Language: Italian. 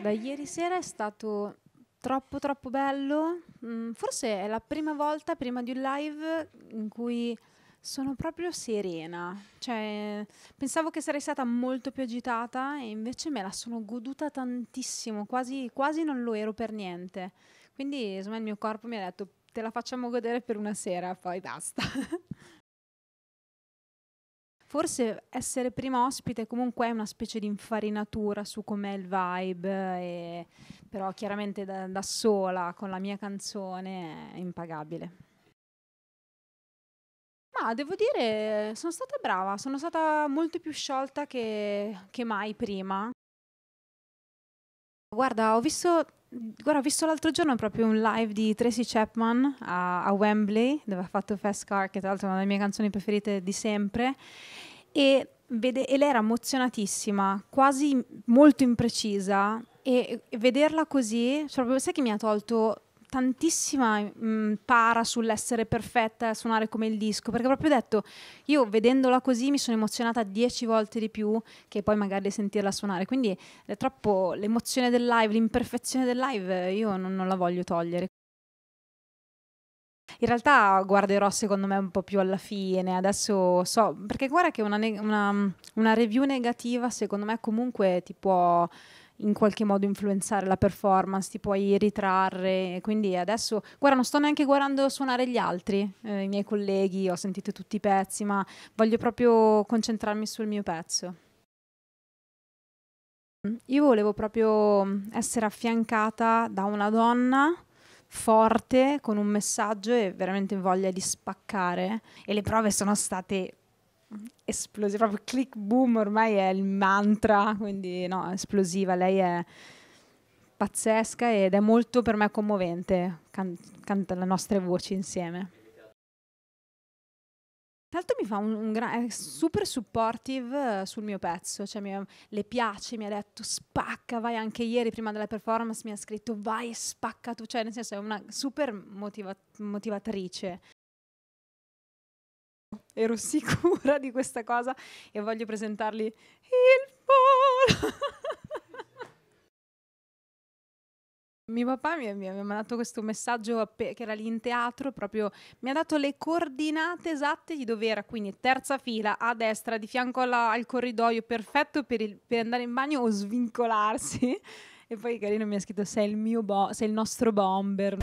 Guarda, ieri sera è stato troppo troppo bello. Mm, forse è la prima volta prima di un live in cui sono proprio serena. Cioè, pensavo che sarei stata molto più agitata e invece me la sono goduta tantissimo, quasi, quasi non lo ero per niente. Quindi, insomma, il mio corpo mi ha detto te la facciamo godere per una sera, poi basta. forse essere prima ospite comunque è una specie di infarinatura su com'è il vibe, e, però chiaramente da, da sola con la mia canzone è impagabile. Ma devo dire, sono stata brava, sono stata molto più sciolta che, che mai prima. Guarda, ho visto Guarda, ho visto l'altro giorno proprio un live di Tracy Chapman a, a Wembley, dove ha fatto Fast Car, che tra l'altro è una delle mie canzoni preferite di sempre, e, vede, e lei era emozionatissima, quasi molto imprecisa, e, vederla così, cioè proprio, sai che mi ha tolto tantissima mh, mm, para sull'essere perfetta a suonare come il disco, perché proprio detto, io vedendola così mi sono emozionata dieci volte di più che poi magari sentirla suonare, quindi è troppo l'emozione del live, l'imperfezione del live, io non, non la voglio togliere. In realtà guarderò secondo me un po' più alla fine, adesso so, perché guarda che una, una, una review negativa secondo me comunque ti può in qualche modo influenzare la performance, ti puoi ritrarre. Quindi adesso, guarda, non sto neanche guardando suonare gli altri, eh, i miei colleghi, ho sentito tutti i pezzi, ma voglio proprio concentrarmi sul mio pezzo. Io volevo proprio essere affiancata da una donna forte con un messaggio e veramente voglia di spaccare e le prove sono state esplosiva, proprio click boom ormai è il mantra, quindi no, esplosiva, lei è pazzesca ed è molto per me commovente, can- canta le nostre voci insieme. Tanto mi fa un, un gran, super supportive eh, sul mio pezzo, cioè mi, le piace, mi ha detto spacca, vai anche ieri prima della performance mi ha scritto vai spacca tu, cioè nel senso è una super motiva- motivatrice ero sicura di questa cosa e voglio presentarli il volo. Mio papà mi, mi aveva mandato questo messaggio che era lì in teatro, proprio mi ha dato le coordinate esatte di dove era, quindi terza fila a destra, di fianco alla, al corridoio, perfetto per, il, per andare in bagno o svincolarsi. E poi carino mi ha scritto sei il mio bo- sei il nostro bomber.